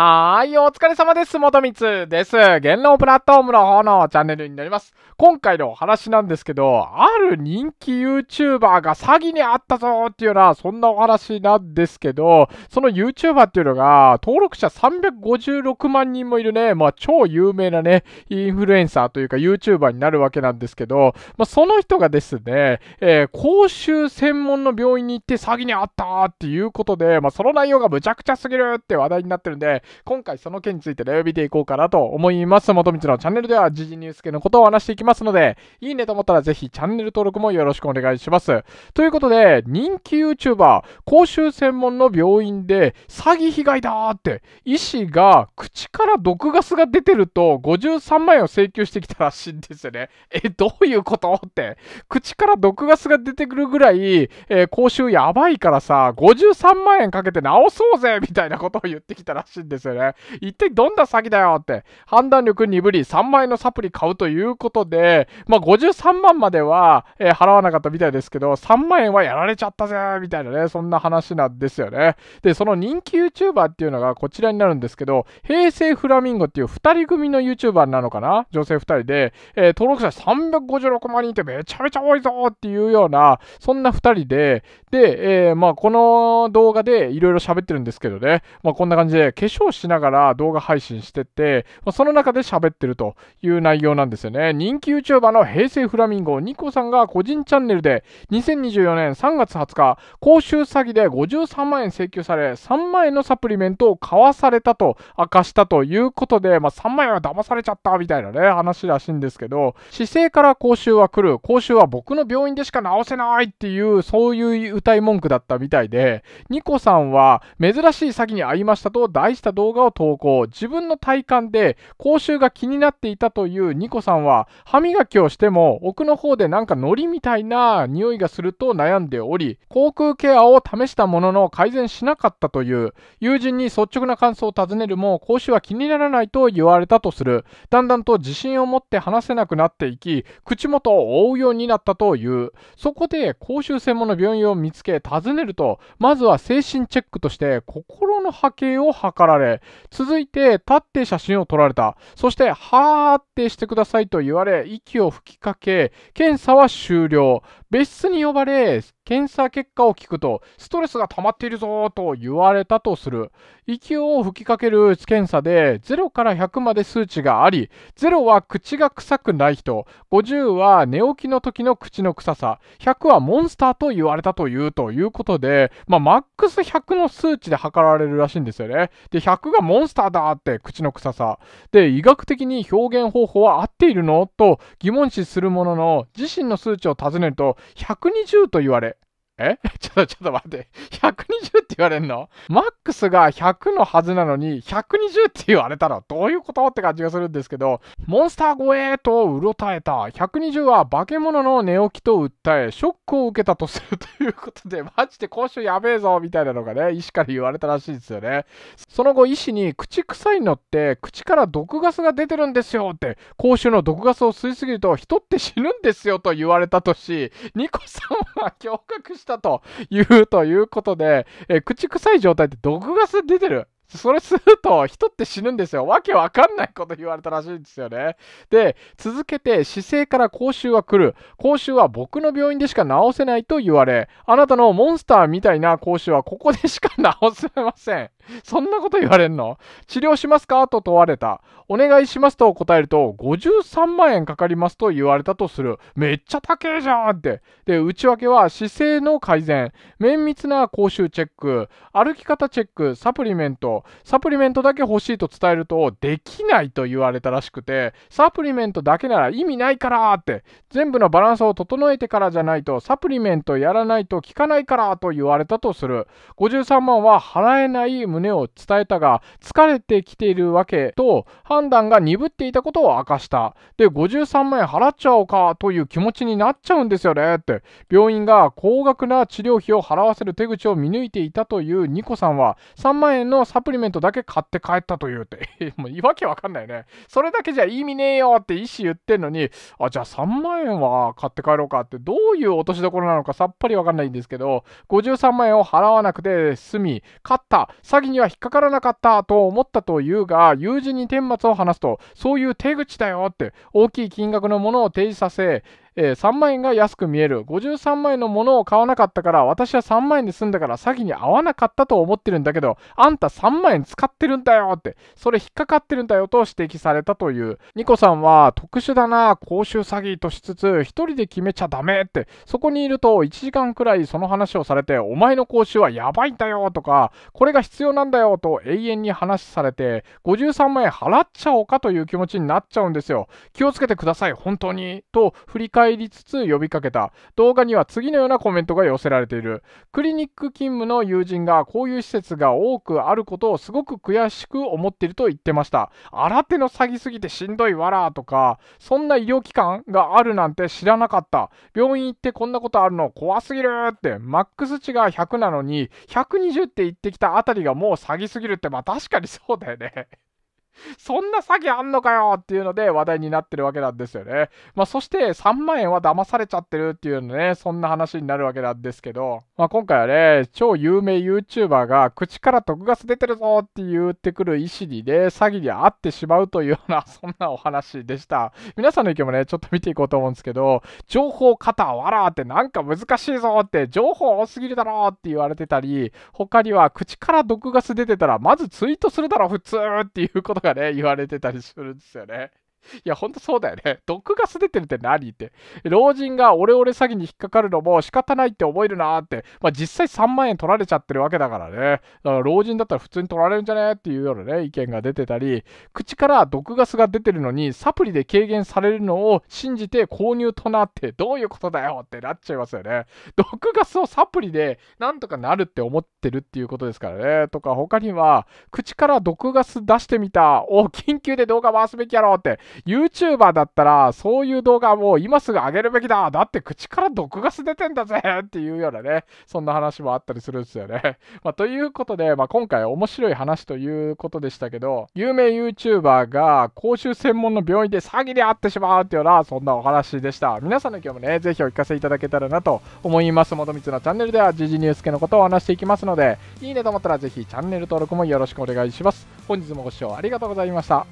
はーい、お疲れ様です。元光です。言論プラットフォームの方のチャンネルになります。今回のお話なんですけど、ある人気 YouTuber が詐欺にあったぞっていうような、そんなお話なんですけど、その YouTuber っていうのが、登録者356万人もいるね、まあ超有名なね、インフルエンサーというか YouTuber になるわけなんですけど、まあその人がですね、えー、公衆専門の病院に行って詐欺にあったっていうことで、まあその内容がむちゃくちゃすぎるって話題になってるんで、今回その件についてライていこうかなと思います。元道のチャンネルでは時事ニュース系のことを話していきますので、いいねと思ったらぜひチャンネル登録もよろしくお願いします。ということで、人気 YouTuber、公衆専門の病院で詐欺被害だって、医師が口から毒ガスが出てると53万円を請求してきたらしいんですよね。え、どういうことって。口から毒ガスが出てくるぐらい、えー、口やばいからさ、53万円かけて治そうぜみたいなことを言ってきたらしいんですですよね。一体どんな詐欺だよって。判断力鈍り、3万円のサプリ買うということで、まあ、53万までは、えー、払わなかったみたいですけど、3万円はやられちゃったぜみたいなね、そんな話なんですよね。で、その人気 YouTuber っていうのがこちらになるんですけど、平成フラミンゴっていう2人組の YouTuber なのかな女性2人で、えー、登録者356万人ってめちゃめちゃ多いぞっていうような、そんな2人で、で、えー、まあ、この動画でいろいろ喋ってるんですけどね、まあ、こんな感じで、化をしながら動画配信してて、その中で喋ってるという内容なんですよね。人気 YouTuber の平成フラミンゴ、ニコさんが個人チャンネルで2024年3月20日、公衆詐欺で53万円請求され、3万円のサプリメントを買わされたと明かしたということで、まあ、3万円は騙されちゃったみたいなね、話らしいんですけど、姿勢から公衆は来る、公衆は僕の病院でしか治せないっていう、そういう歌い文句だったみたいで、ニコさんは珍しい詐欺に遭いましたと大したした動画を投稿。自分の体感で口臭が気になっていたというニコさんは、歯磨きをしても奥の方でなんかりみたいな匂いがすると悩んでおり、口腔ケアを試したものの改善しなかったという、友人に率直な感想を尋ねるも、口臭は気にならないと言われたとする。だんだんと自信を持って話せなくなっていき、口元を覆うようになったという。そこで、公衆専門の病院を見つけ、尋ねると、まずは精神チェックとして、心の波形を測られ、続いて立って写真を撮られた。そして、はーってしてくださいと言われ、息を吹きかけ、検査は終了。別室に呼ばれ、検査結果を聞くと、ストレスが溜まっているぞと言われたとする。息を吹きかける検査で、0から100まで数値があり、0は口が臭くない人、50は寝起きの時の口の臭さ、100はモンスターと言われたというということで、まあ、マックス100の数値で測られるらしいんですよね。で、100がモンスターだって口の臭さ。で、医学的に表現方法は合っているのと疑問視するものの、自身の数値を尋ねると、120と言われえちょっとちょっと待って。120って言われんのマックスが100のはずなのに、120って言われたらどういうことって感じがするんですけど、モンスター越えとうろたえた。120は化け物の寝起きと訴え、ショックを受けたとするということで、マジで今週やべえぞみたいなのがね、医師から言われたらしいですよね。その後、医師に口臭いのって、口から毒ガスが出てるんですよって、口臭の毒ガスを吸いすぎると人って死ぬんですよと言われたとし、ニコさんは驚愕してしたというということで、えー、口臭い状態で毒ガス出てる。それすると人って死ぬんですよ。わけわかんないこと言われたらしいんですよね。で、続けて姿勢から口臭は来る。口臭は僕の病院でしか治せないと言われ、あなたのモンスターみたいな講習はここでしか治せません。そんなこと言われんの治療しますかと問われた。お願いしますと答えると、53万円かかりますと言われたとする。めっちゃ高えじゃんって。で、内訳は姿勢の改善、綿密な口臭チェック、歩き方チェック、サプリメント、サプリメントだけ欲しいと伝えると、できないと言われたらしくて、サプリメントだけなら意味ないからって、全部のバランスを整えてからじゃないと、サプリメントやらないと効かないからと言われたとする。53万は払えない旨を伝えたが、疲れてきているわけと、判断が鈍っていたことを明かした。で、53万円払っちゃおうかという気持ちになっちゃうんですよねって。病院が高額な治療費を払わせる手口を見抜いていたというニコさんは、3万円のサプリメントだけ買って帰ったというって。もう、言い訳わかんないね。それだけじゃ意味ねえよって医師言ってんのに、あ、じゃあ3万円は買って帰ろうかって、どういう落としどころなのかさっぱりわかんないんですけど、53万円を払わなくて済み、勝った、詐欺には引っかからなかったと思ったというが、友人に顛末を話すと、そういう手口だよって、大きい金額のものを提示させ、えー、3万円が安く見える53万円のものを買わなかったから私は3万円で済んだから詐欺に合わなかったと思ってるんだけどあんた3万円使ってるんだよってそれ引っかかってるんだよと指摘されたというニコさんは特殊だな公衆詐欺としつつ1人で決めちゃダメってそこにいると1時間くらいその話をされてお前の講習はやばいんだよとかこれが必要なんだよと永遠に話されて53万円払っちゃおうかという気持ちになっちゃうんですよ気をつけてください本当にと振り返入りつつ呼びかけた動画には次のようなコメントが寄せられているクリニック勤務の友人がこういう施設が多くあることをすごく悔しく思っていると言ってました新手の詐欺すぎてしんどいわらとかそんな医療機関があるなんて知らなかった病院行ってこんなことあるの怖すぎるってマックス値が100なのに120って言ってきたあたりがもう詐欺すぎるってまあ確かにそうだよねそんな詐欺あんのかよっていうので話題になってるわけなんですよね。まあ、そして3万円は騙されちゃってるっていうね、そんな話になるわけなんですけど、まあ、今回はね、超有名 YouTuber が口から毒ガス出てるぞって言ってくる医師にね、詐欺に遭ってしまうというような、そんなお話でした。皆さんの意見もね、ちょっと見ていこうと思うんですけど、情報型わらってなんか難しいぞって、情報多すぎるだろって言われてたり、他には口から毒ガス出てたら、まずツイートするだろ普通っていうことがかね、言われてたりするんですよね。いや、ほんとそうだよね。毒ガス出てるって何って。老人がオレオレ詐欺に引っかかるのも仕方ないって思えるなーって。まあ、実際3万円取られちゃってるわけだからね。だから老人だったら普通に取られるんじゃねっていうようなね、意見が出てたり、口から毒ガスが出てるのにサプリで軽減されるのを信じて購入となって、どういうことだよってなっちゃいますよね。毒ガスをサプリでなんとかなるって思ってるっていうことですからね。とか、他には、口から毒ガス出してみたを緊急で動画回すべきやろって。YouTuber だったら、そういう動画を今すぐ上げるべきだだって口から毒ガス出てんだぜっていうようなね、そんな話もあったりするんですよね。まあ、ということで、まあ、今回面白い話ということでしたけど、有名 YouTuber が公衆専門の病院で詐欺に遭ってしまうっていうような、そんなお話でした。皆さんの今日もね、ぜひお聞かせいただけたらなと思います。もとみつのチャンネルでは、時事ニュース系のことを話していきますので、いいねと思ったらぜひチャンネル登録もよろしくお願いします。本日もご視聴ありがとうございました。